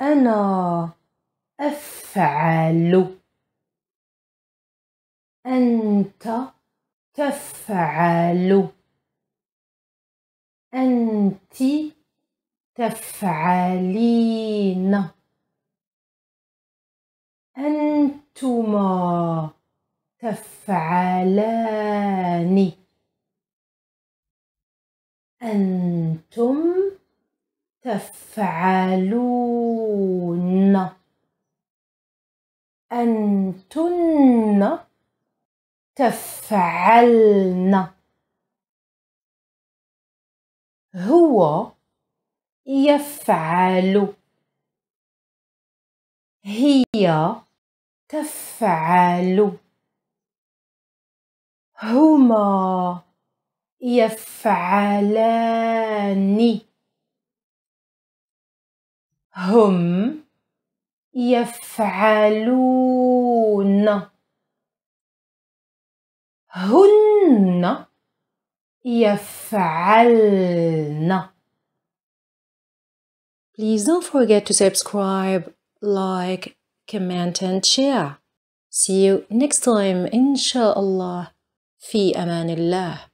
أنا أفعل أنت تفعل أنت تفعلين أنتما تفعلان أنتم تفعلون أنتن أنتن تفعلن هو يفعل هي تفعل هما يفعلان هم يفعلون هن يفعلن Please don't forget to subscribe, like, comment and share. See you next time, inshallah. fi أمان